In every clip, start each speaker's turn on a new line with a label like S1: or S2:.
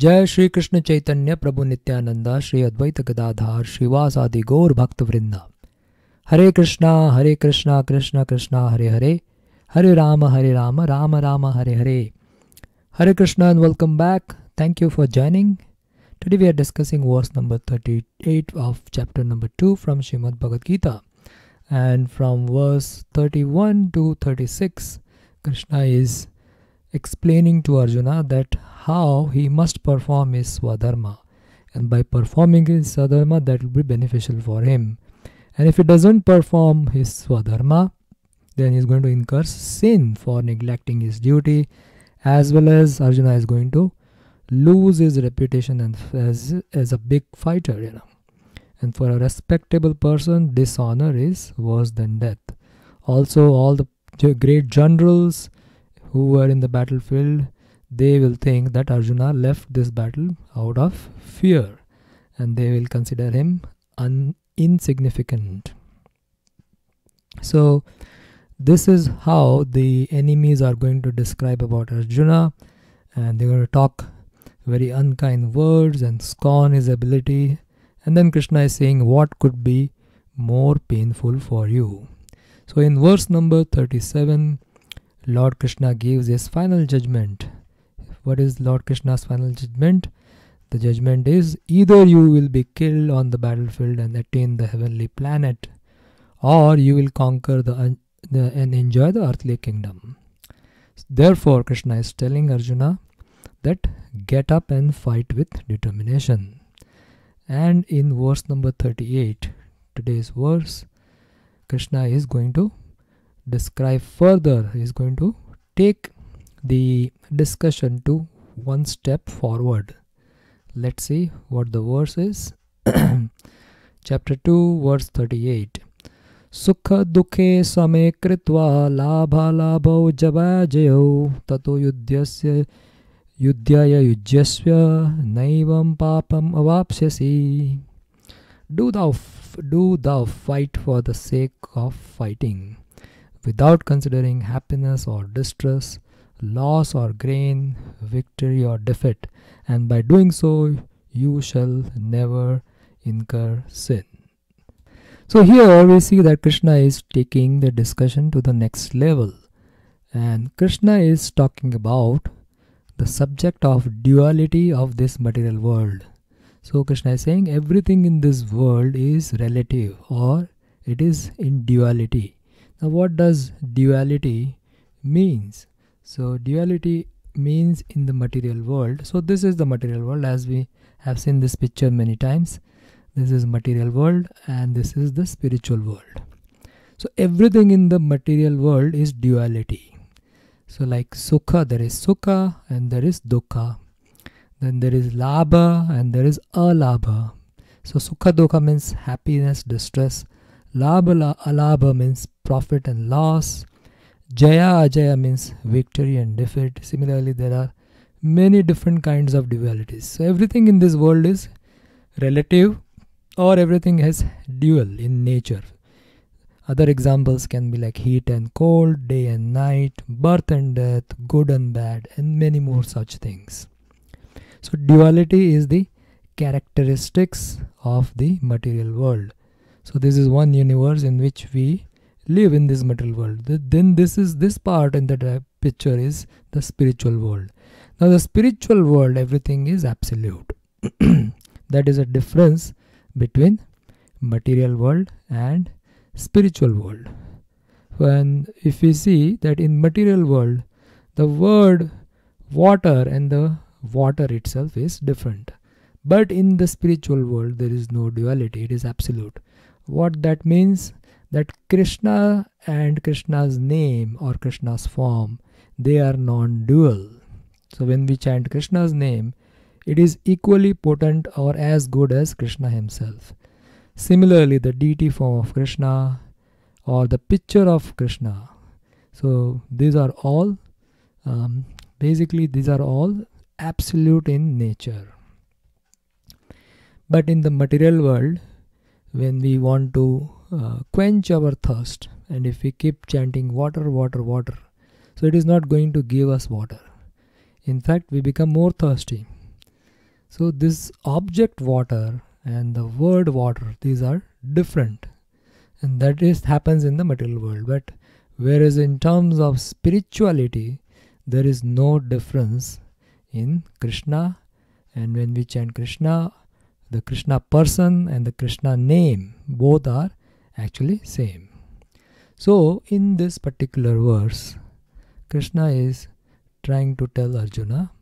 S1: जय श्री कृष्ण चैतन्य प्रभु नित्यानंद श्री अद्वैत गदाधार श्रीवास आदि गौर भक्त वृंदा Hare Krishna Hare Krishna Krishna Krishna Hare Hare Hare Rama Hare Rama Rama Rama Hare Hare Hare Krishna and welcome back thank you for joining today we are discussing verse number thirty eight of chapter number two from Shrimad Bhagavad Gita and from verse thirty one to thirty six Krishna is explaining to Arjuna that how he must perform his swadharma and by performing his swadharma that will be beneficial for him and if he doesn't perform his swadharma then he is going to incur sin for neglecting his duty as well as Arjuna is going to lose his reputation as, as a big fighter you know and for a respectable person dishonor is worse than death also all the great generals who were in the battlefield, they will think that Arjuna left this battle out of fear and they will consider him un- insignificant. So, this is how the enemies are going to describe about Arjuna, and they're going to talk very unkind words and scorn his ability. And then Krishna is saying, What could be more painful for you? So, in verse number 37, Lord Krishna gives his final judgment. What is Lord Krishna's final judgment? The judgment is either you will be killed on the battlefield and attain the heavenly planet, or you will conquer the, the and enjoy the earthly kingdom. Therefore, Krishna is telling Arjuna that get up and fight with determination. And in verse number 38, today's verse, Krishna is going to describe further is going to take the discussion to one step forward let's see what the verse is chapter 2 verse 38 सुख दुखे समे कृत्वा लाभालाभौ जवाजयौ ततो युद्धस्य युद्धाय युज्यस्व naivam papam अवाप्स्यसि do thou do thou fight for the sake of fighting without considering happiness or distress, loss or gain, victory or defeat, and by doing so, you shall never incur sin. So, here we see that Krishna is taking the discussion to the next level, and Krishna is talking about the subject of duality of this material world. So, Krishna is saying everything in this world is relative or it is in duality now what does duality means? So duality means in the material world. So this is the material world as we have seen this picture many times. This is material world and this is the spiritual world. So everything in the material world is duality. So like sukha, there is sukha and there is dukkha. Then there is labha and there is alabha. So sukha dukkha means happiness, distress. Labha alabha means profit and loss. Jaya Ajaya means victory and defeat. Similarly, there are many different kinds of dualities. So, everything in this world is relative or everything has dual in nature. Other examples can be like heat and cold, day and night, birth and death, good and bad, and many more such things. So, duality is the characteristics of the material world. So, this is one universe in which we live in this material world then this is this part in the picture is the spiritual world now the spiritual world everything is absolute that is a difference between material world and spiritual world when if we see that in material world the word water and the water itself is different but in the spiritual world there is no duality it is absolute what that means that Krishna and Krishna's name or Krishna's form, they are non dual. So when we chant Krishna's name, it is equally potent or as good as Krishna himself. Similarly, the deity form of Krishna or the picture of Krishna. So these are all, um, basically, these are all absolute in nature. But in the material world, when we want to uh, quench our thirst. And if we keep chanting water, water, water, so it is not going to give us water. In fact, we become more thirsty. So, this object water and the word water, these are different. And that is happens in the material world. But whereas in terms of spirituality, there is no difference in Krishna. And when we chant Krishna, the Krishna person and the Krishna name, both are actually same. So in this particular verse, Krishna is trying to tell Arjuna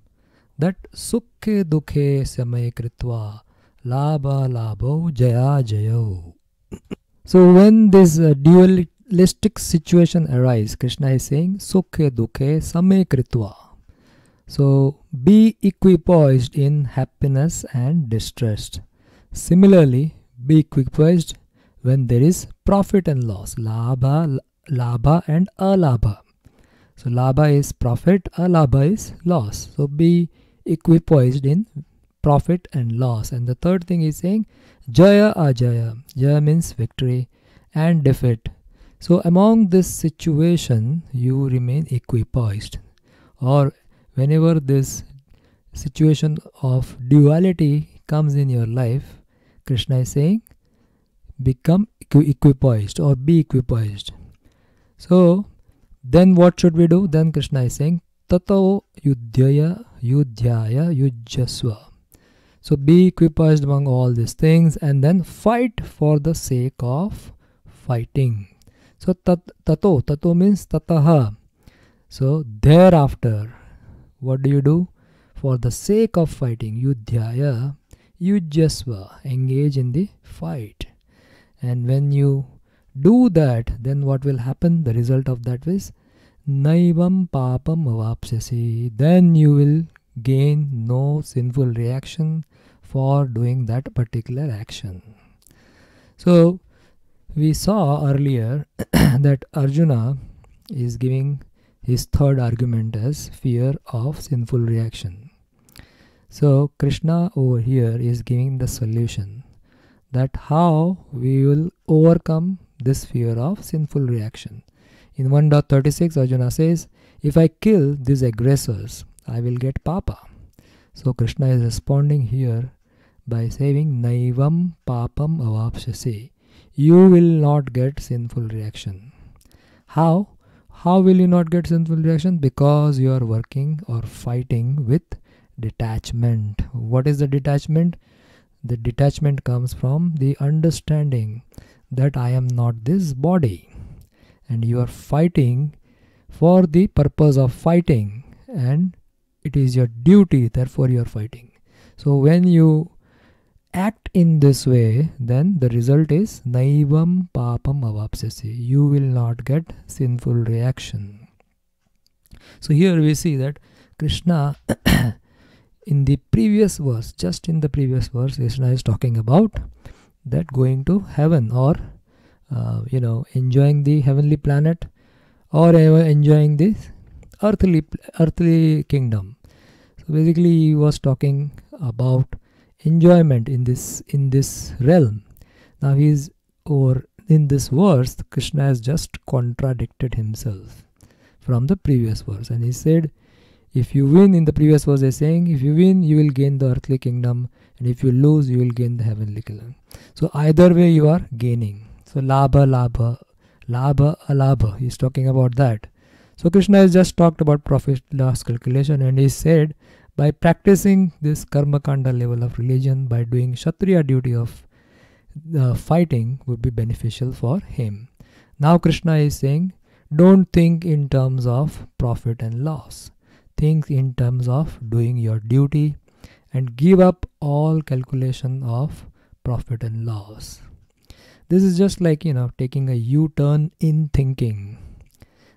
S1: that Sukhe Dukhe Samay Kritva Labha Labho Jaya Jayo. so when this uh, dualistic situation arises, Krishna is saying Sukhe Dukhe Samay Kritva. So be equipoised in happiness and distress. Similarly, be equipoised when there is profit and loss labha labha and alabha so labha is profit alabha is loss so be equipoised in profit and loss and the third thing is saying jaya ajaya jaya means victory and defeat so among this situation you remain equipoised or whenever this situation of duality comes in your life krishna is saying become equipoised or be equipoised. So then what should we do? Then Krishna is saying tato yudhyaya yudhyaya yujjasva. So be equipoised among all these things and then fight for the sake of fighting. So tat, tato, tato means tataha. So thereafter, what do you do? For the sake of fighting, yudhyaya, yujjasva, engage in the fight and when you do that then what will happen the result of that is naivam papam avapsasi then you will gain no sinful reaction for doing that particular action so we saw earlier that arjuna is giving his third argument as fear of sinful reaction so krishna over here is giving the solution that how we will overcome this fear of sinful reaction. In 1.36 Arjuna says, if I kill these aggressors, I will get papa. So Krishna is responding here by saying naivam papam avapshase. You will not get sinful reaction. How? How will you not get sinful reaction? Because you are working or fighting with detachment. What is the detachment? The detachment comes from the understanding that I am not this body and you are fighting for the purpose of fighting and it is your duty, therefore, you are fighting. So, when you act in this way, then the result is naivam papam avapsasi. You will not get sinful reaction. So, here we see that Krishna in the previous verse just in the previous verse krishna is talking about that going to heaven or uh, you know enjoying the heavenly planet or enjoying this earthly earthly kingdom so basically he was talking about enjoyment in this in this realm now he's or in this verse krishna has just contradicted himself from the previous verse and he said if you win in the previous verse, they're saying, if you win, you will gain the earthly kingdom, and if you lose, you will gain the heavenly kingdom. So either way, you are gaining. So labha, labha, labha, alabha. He's talking about that. So Krishna has just talked about profit loss calculation, and he said, by practicing this karmakanda level of religion, by doing kshatriya duty of uh, fighting, would be beneficial for him. Now Krishna is saying, don't think in terms of profit and loss Things in terms of doing your duty and give up all calculation of profit and loss this is just like you know taking a u-turn in thinking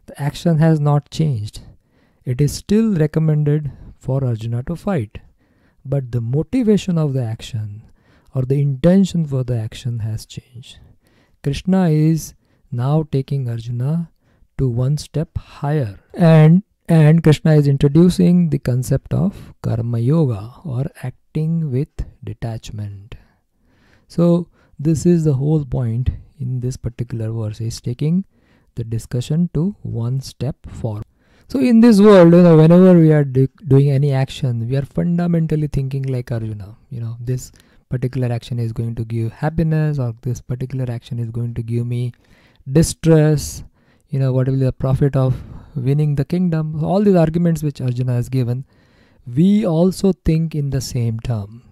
S1: the action has not changed it is still recommended for arjuna to fight but the motivation of the action or the intention for the action has changed krishna is now taking arjuna to one step higher and and Krishna is introducing the concept of karma yoga or acting with detachment. So, this is the whole point in this particular verse is taking the discussion to one step forward. So, in this world, you know, whenever we are do doing any action, we are fundamentally thinking like Arjuna, you know, this particular action is going to give happiness or this particular action is going to give me distress you know what will be the profit of winning the kingdom, all these arguments which Arjuna has given, we also think in the same term.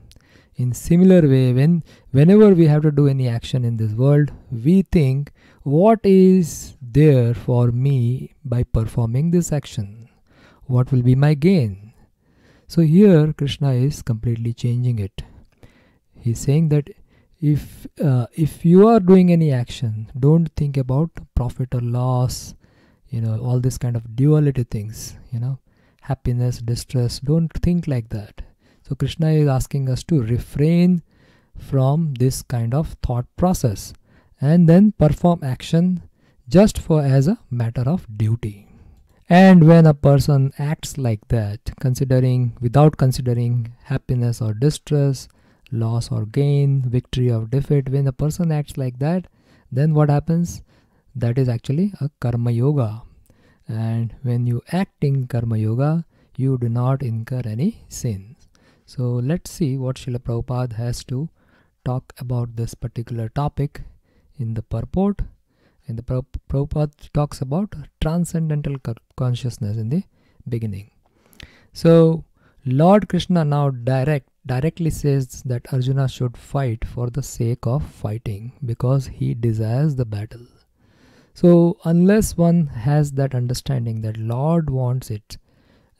S1: In similar way, when whenever we have to do any action in this world, we think what is there for me by performing this action? What will be my gain? So here Krishna is completely changing it. He's saying that if uh, if you are doing any action, don't think about profit or loss you know all these kind of duality things you know happiness distress don't think like that so krishna is asking us to refrain from this kind of thought process and then perform action just for as a matter of duty and when a person acts like that considering without considering happiness or distress loss or gain victory or defeat when a person acts like that then what happens that is actually a karma yoga and when you act in karma yoga you do not incur any sins so let's see what Srila Prabhupada has to talk about this particular topic in the purport and the Prabhupada talks about transcendental consciousness in the beginning so Lord Krishna now direct directly says that Arjuna should fight for the sake of fighting because he desires the battle so unless one has that understanding that Lord wants it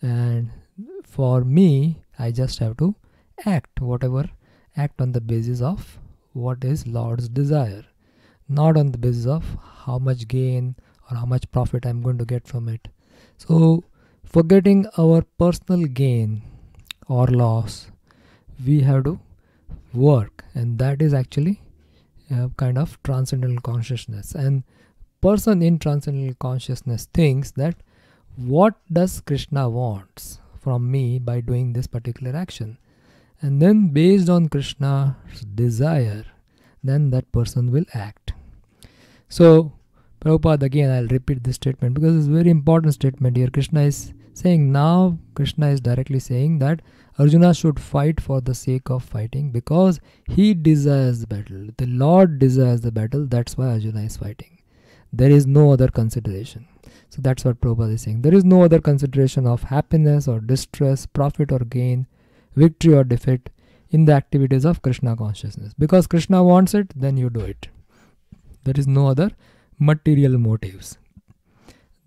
S1: and for me I just have to act whatever act on the basis of what is Lord's desire not on the basis of how much gain or how much profit I'm going to get from it. So forgetting our personal gain or loss we have to work and that is actually uh, kind of transcendental consciousness and person in transcendental consciousness thinks that what does Krishna wants from me by doing this particular action? And then based on Krishna's desire, then that person will act. So Prabhupada again I'll repeat this statement because it's a very important statement here. Krishna is saying now Krishna is directly saying that Arjuna should fight for the sake of fighting because he desires the battle. The Lord desires the battle, that's why Arjuna is fighting there is no other consideration. So that's what Prabhupada is saying. There is no other consideration of happiness or distress, profit or gain, victory or defeat in the activities of Krishna consciousness. Because Krishna wants it, then you do it. There is no other material motives.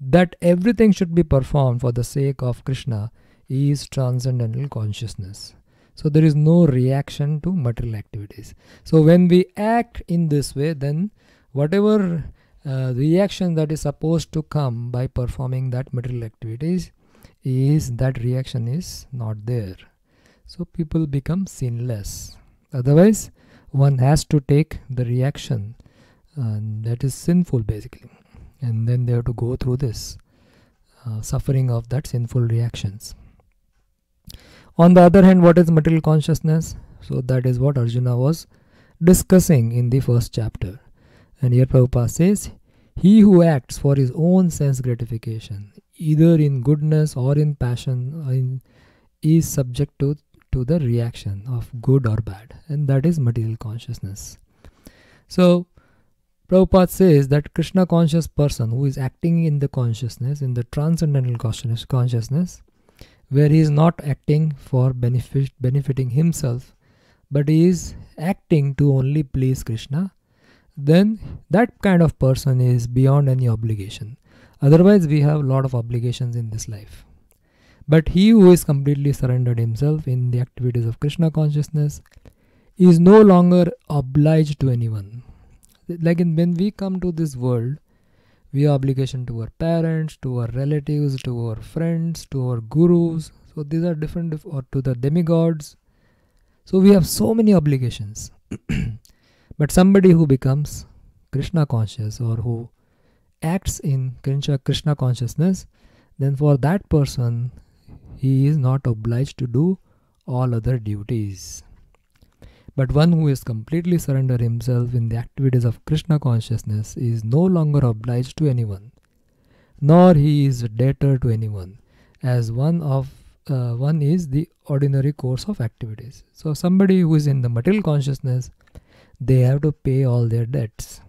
S1: That everything should be performed for the sake of Krishna is transcendental consciousness. So there is no reaction to material activities. So when we act in this way, then whatever uh, reaction that is supposed to come by performing that material activities is that reaction is not there so people become sinless otherwise one has to take the reaction uh, that is sinful basically and then they have to go through this uh, suffering of that sinful reactions on the other hand what is material consciousness so that is what arjuna was discussing in the first chapter and here Prabhupada says, He who acts for his own sense gratification, either in goodness or in passion, in, is subject to, to the reaction of good or bad, and that is material consciousness. So, Prabhupada says that Krishna conscious person who is acting in the consciousness, in the transcendental consciousness, consciousness where he is not acting for benefit, benefiting himself, but he is acting to only please Krishna then that kind of person is beyond any obligation. Otherwise, we have a lot of obligations in this life. But he who is completely surrendered himself in the activities of Krishna consciousness is no longer obliged to anyone. Like in, when we come to this world, we are obligation to our parents, to our relatives, to our friends, to our gurus. So these are different, or to the demigods. So we have so many obligations. But somebody who becomes Krishna conscious or who acts in Krishna consciousness, then for that person, he is not obliged to do all other duties. But one who has completely surrendered himself in the activities of Krishna consciousness is no longer obliged to anyone, nor he is a debtor to anyone, as one of uh, one is the ordinary course of activities. So somebody who is in the material consciousness they have to pay all their debts.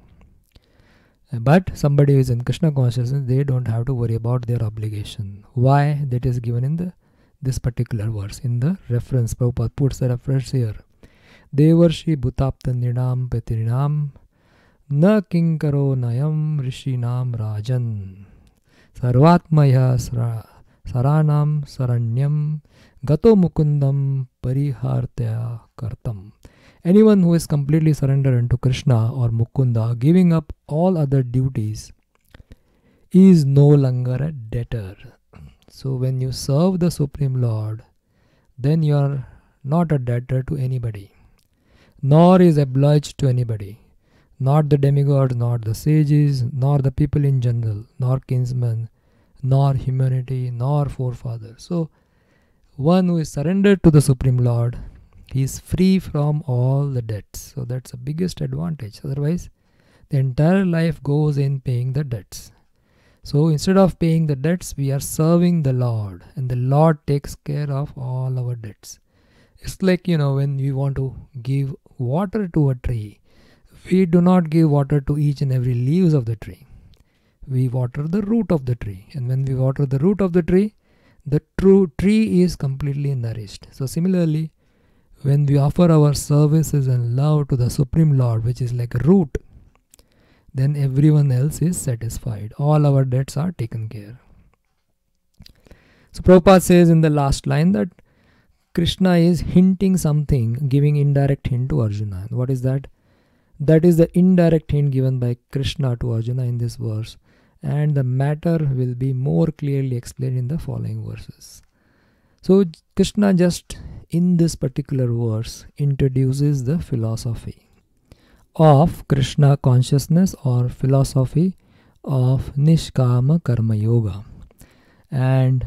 S1: But somebody who is in Krishna consciousness, they don't have to worry about their obligation. Why? That is given in the this particular verse, in the reference. Prabhupada puts the reference here. Devarshi Bhutapta Nidam Petrinam Na किंकरो नयम Rishinam Rajan सर्वात्मया Saranam शरण्यम Gato Mukundam परिहार्त्या kartam. Anyone who is completely surrendered unto Krishna or Mukunda, giving up all other duties, is no longer a debtor. So when you serve the Supreme Lord, then you are not a debtor to anybody, nor is obliged to anybody, not the demigods, not the sages, nor the people in general, nor kinsmen, nor humanity, nor forefathers. So one who is surrendered to the Supreme Lord he is free from all the debts so that's the biggest advantage otherwise the entire life goes in paying the debts so instead of paying the debts we are serving the lord and the lord takes care of all our debts it's like you know when we want to give water to a tree we do not give water to each and every leaves of the tree we water the root of the tree and when we water the root of the tree the true tree is completely nourished so similarly when we offer our services and love to the Supreme Lord, which is like a root, then everyone else is satisfied. All our debts are taken care. So Prabhupada says in the last line that Krishna is hinting something, giving indirect hint to Arjuna. What is that? That is the indirect hint given by Krishna to Arjuna in this verse, and the matter will be more clearly explained in the following verses. So Krishna just in this particular verse introduces the philosophy of Krishna consciousness or philosophy of Nishkama Karma Yoga. And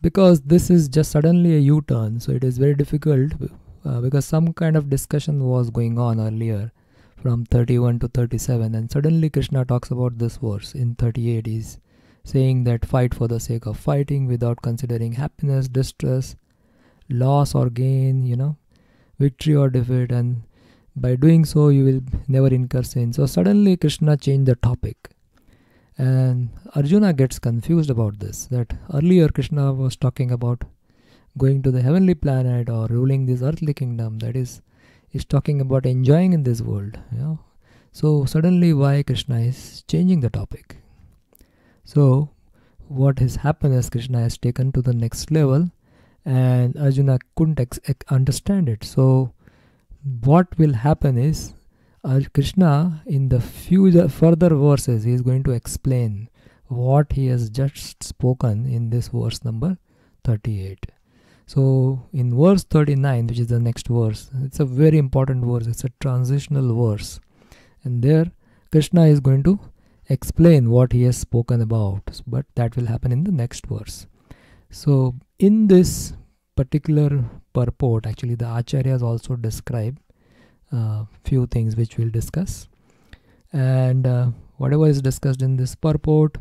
S1: because this is just suddenly a U turn, so it is very difficult uh, because some kind of discussion was going on earlier from 31 to 37, and suddenly Krishna talks about this verse in 38. He's saying that fight for the sake of fighting without considering happiness, distress, loss or gain, you know, victory or defeat, and by doing so, you will never incur sin. So suddenly, Krishna changed the topic, and Arjuna gets confused about this. That earlier Krishna was talking about going to the heavenly planet or ruling this earthly kingdom. That is, is talking about enjoying in this world. You know? So suddenly, why Krishna is changing the topic? So, what has happened is Krishna has taken to the next level and Arjuna couldn't ex- understand it. So, what will happen is Krishna in the future further verses he is going to explain what he has just spoken in this verse number 38. So, in verse 39, which is the next verse, it's a very important verse, it's a transitional verse, and there Krishna is going to explain what he has spoken about, but that will happen in the next verse. So in this particular purport, actually the acharyas also describe uh, few things which we'll discuss. And uh, whatever is discussed in this purport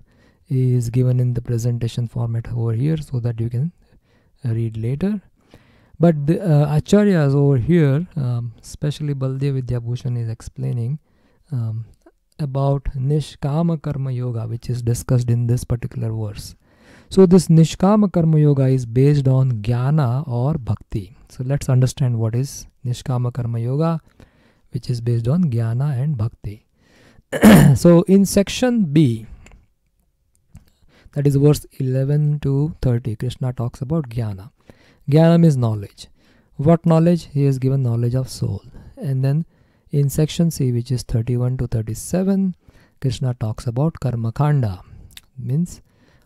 S1: is given in the presentation format over here so that you can read later. But the uh, acharyas over here, um, especially Baldev Vidyabhushan is explaining um, about Nishkama Karma Yoga, which is discussed in this particular verse. So this Nishkama Karma Yoga is based on Jnana or Bhakti. So let's understand what is Nishkama Karma Yoga, which is based on Jnana and Bhakti. so in section B, that is verse 11 to 30, Krishna talks about Jnana. Jnana means knowledge. What knowledge? He is given knowledge of soul. And then in section C, which is 31 to 37, Krishna talks about Karma Kanda, means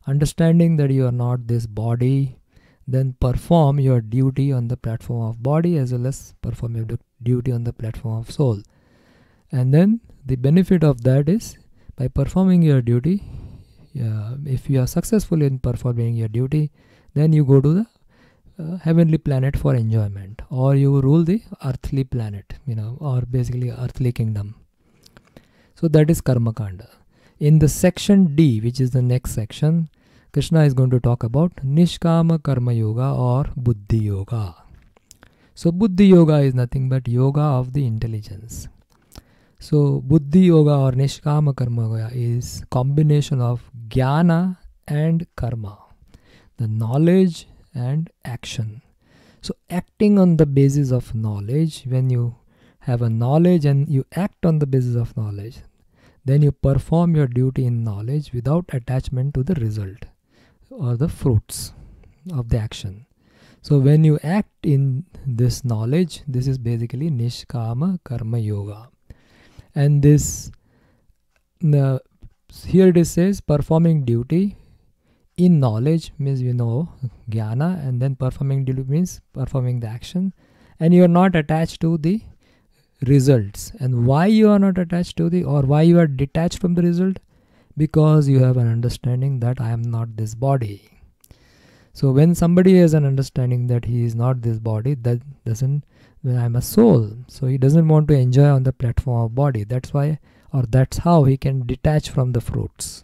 S1: understanding that you are not this body then perform your duty on the platform of body as well as perform your duty on the platform of soul and then the benefit of that is by performing your duty uh, if you are successful in performing your duty then you go to the uh, heavenly planet for enjoyment or you rule the earthly planet you know or basically earthly kingdom so that is karma kanda in the section d which is the next section Krishna is going to talk about Nishkama Karma Yoga or Buddhi Yoga. So, Buddhi Yoga is nothing but yoga of the intelligence. So, Buddhi Yoga or Nishkama Karma Yoga is combination of Jnana and Karma, the knowledge and action. So, acting on the basis of knowledge, when you have a knowledge and you act on the basis of knowledge, then you perform your duty in knowledge without attachment to the result or the fruits of the action. So when you act in this knowledge, this is basically Nishkama Karma Yoga. And this, the, here it says performing duty in knowledge means you know jnana and then performing duty means performing the action and you are not attached to the results and why you are not attached to the or why you are detached from the result because you have an understanding that I am not this body. So when somebody has an understanding that he is not this body, that doesn't well, I'm a soul. So he doesn't want to enjoy on the platform of body. That's why or that's how he can detach from the fruits.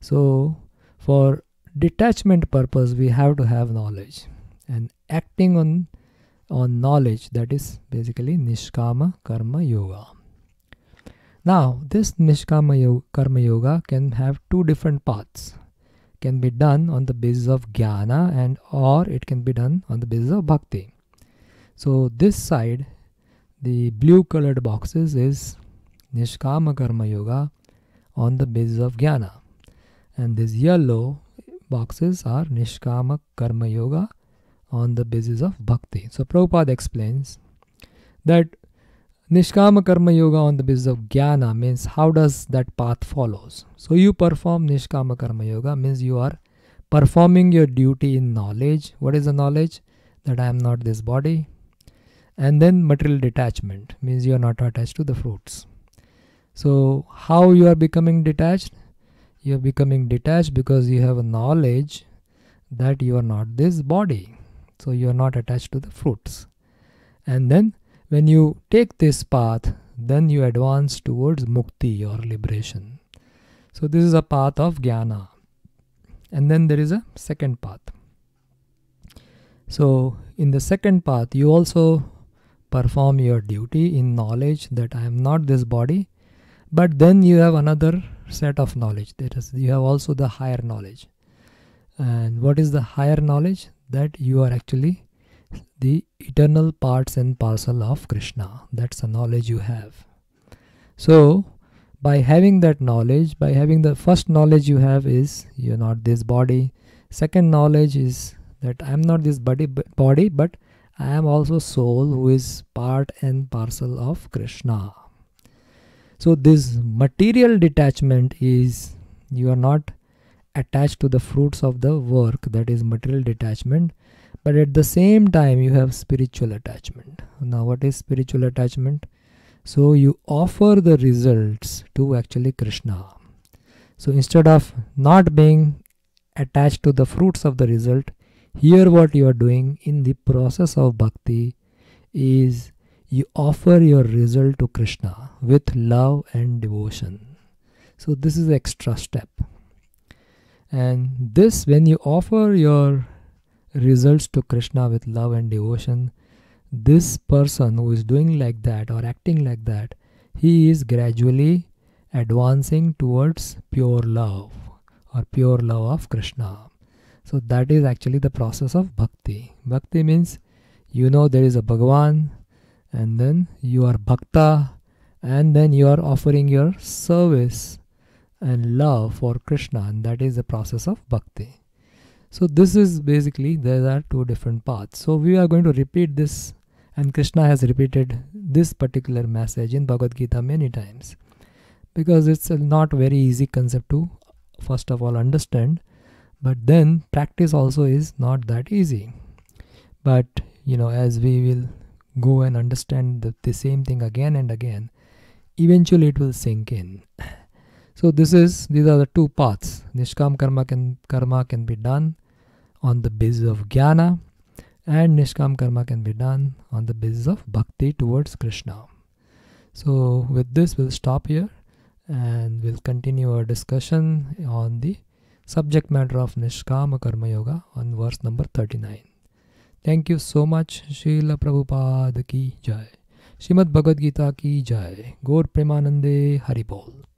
S1: So for detachment purpose we have to have knowledge and acting on on knowledge that is basically nishkama karma yoga now, this Nishkama Karma Yoga can have two different paths. Can be done on the basis of jnana and or it can be done on the basis of bhakti. So this side, the blue colored boxes is Nishkama Karma Yoga on the basis of jnana. And these yellow boxes are Nishkama Karma Yoga on the basis of bhakti. So Prabhupada explains that Nishkama Karma Yoga on the basis of Jnana means how does that path follows. So you perform Nishkama Karma Yoga means you are performing your duty in knowledge. What is the knowledge? That I am not this body. And then material detachment means you are not attached to the fruits. So how you are becoming detached? You are becoming detached because you have a knowledge that you are not this body. So you are not attached to the fruits. And then when you take this path, then you advance towards mukti or liberation. So, this is a path of jnana. And then there is a second path. So, in the second path, you also perform your duty in knowledge that I am not this body, but then you have another set of knowledge. That is, you have also the higher knowledge. And what is the higher knowledge? That you are actually the parts and parcel of Krishna. That's the knowledge you have. So, by having that knowledge, by having the first knowledge you have is you're not this body. Second knowledge is that I'm not this body, body, but I am also soul who is part and parcel of Krishna. So this material detachment is you are not attached to the fruits of the work that is material detachment but at the same time you have spiritual attachment now what is spiritual attachment so you offer the results to actually krishna so instead of not being attached to the fruits of the result here what you are doing in the process of bhakti is you offer your result to krishna with love and devotion so this is extra step and this when you offer your results to Krishna with love and devotion, this person who is doing like that or acting like that, he is gradually advancing towards pure love or pure love of Krishna. So that is actually the process of bhakti. Bhakti means you know there is a Bhagavan and then you are bhakta and then you are offering your service and love for Krishna and that is the process of bhakti. So this is basically there are two different paths. So we are going to repeat this and Krishna has repeated this particular message in Bhagavad Gita many times because it's not very easy concept to first of all understand but then practice also is not that easy but you know as we will go and understand the, the same thing again and again eventually it will sink in so this is these are the two paths nishkam karma can karma can be done on the basis of jnana and nishkam karma can be done on the basis of bhakti towards krishna so with this we'll stop here and we'll continue our discussion on the subject matter of nishkam karma yoga on verse number 39 thank you so much shila prabhupada ki jai Shrimad Bhagavad Gita की जय गौर प्रेमानंदे हरिबोल